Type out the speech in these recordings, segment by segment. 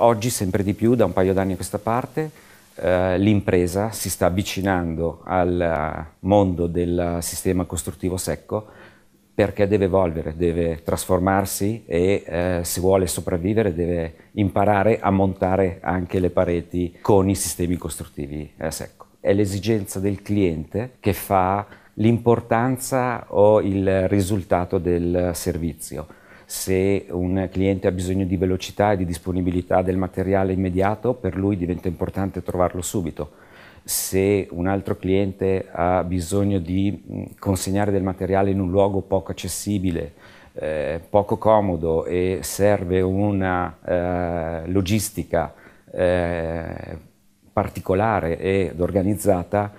Oggi sempre di più, da un paio d'anni a questa parte, eh, l'impresa si sta avvicinando al mondo del sistema costruttivo secco perché deve evolvere, deve trasformarsi e eh, se vuole sopravvivere deve imparare a montare anche le pareti con i sistemi costruttivi eh, secco. È l'esigenza del cliente che fa l'importanza o il risultato del servizio se un cliente ha bisogno di velocità e di disponibilità del materiale immediato, per lui diventa importante trovarlo subito. Se un altro cliente ha bisogno di mm, consegnare del materiale in un luogo poco accessibile, eh, poco comodo e serve una eh, logistica eh, particolare ed organizzata,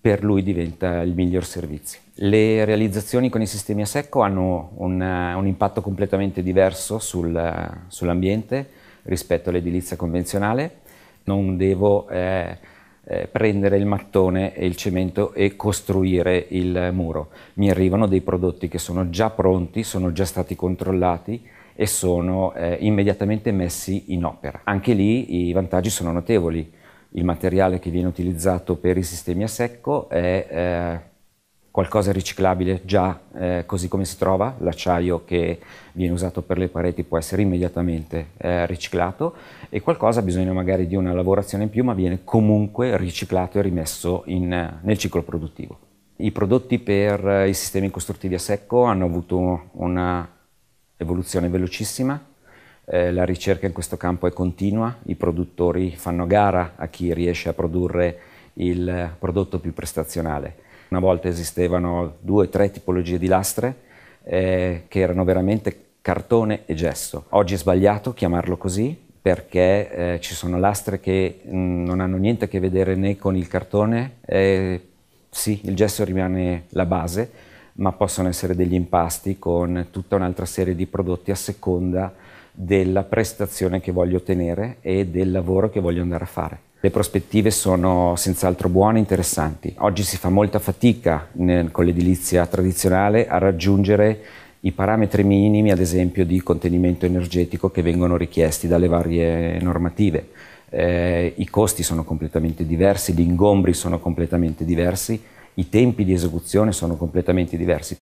per lui diventa il miglior servizio. Le realizzazioni con i sistemi a secco hanno un, un impatto completamente diverso sul, sull'ambiente rispetto all'edilizia convenzionale. Non devo eh, eh, prendere il mattone e il cemento e costruire il muro. Mi arrivano dei prodotti che sono già pronti, sono già stati controllati e sono eh, immediatamente messi in opera. Anche lì i vantaggi sono notevoli il materiale che viene utilizzato per i sistemi a secco è eh, qualcosa riciclabile già eh, così come si trova, l'acciaio che viene usato per le pareti può essere immediatamente eh, riciclato e qualcosa ha bisogno magari di una lavorazione in più ma viene comunque riciclato e rimesso in, eh, nel ciclo produttivo. I prodotti per eh, i sistemi costruttivi a secco hanno avuto una evoluzione velocissima eh, la ricerca in questo campo è continua, i produttori fanno gara a chi riesce a produrre il prodotto più prestazionale. Una volta esistevano due o tre tipologie di lastre eh, che erano veramente cartone e gesso. Oggi è sbagliato chiamarlo così perché eh, ci sono lastre che mh, mm, non hanno niente a che vedere né con il cartone, eh, sì, il gesso rimane la base, ma possono essere degli impasti con tutta un'altra serie di prodotti a seconda della prestazione che voglio ottenere e del lavoro che voglio andare a fare. Le prospettive sono senz'altro buone e interessanti. Oggi si fa molta fatica nel, con l'edilizia tradizionale a raggiungere i parametri minimi, ad esempio, di contenimento energetico che vengono richiesti dalle varie normative. Eh, I costi sono completamente diversi, gli ingombri sono completamente diversi, i tempi di esecuzione sono completamente diversi.